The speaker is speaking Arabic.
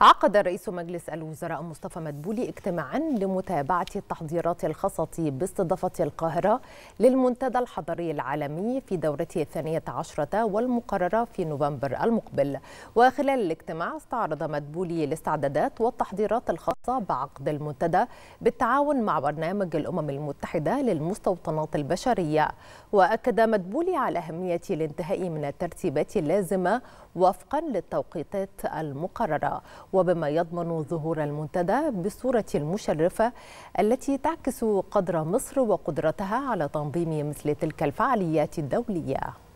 عقد رئيس مجلس الوزراء مصطفى مدبولي اجتماعا لمتابعة التحضيرات الخاصة باستضافة القاهرة للمنتدى الحضري العالمي في دورته الثانية عشرة والمقررة في نوفمبر المقبل وخلال الاجتماع استعرض مدبولي الاستعدادات والتحضيرات الخاصة بعقد المنتدى بالتعاون مع برنامج الأمم المتحدة للمستوطنات البشرية وأكد مدبولي على أهمية الانتهاء من الترتيبات اللازمة وفقا للتوقيتات المقررة وبما يضمن ظهور المنتدى بالصورة المشرفة التي تعكس قدر مصر وقدرتها على تنظيم مثل تلك الفعاليات الدولية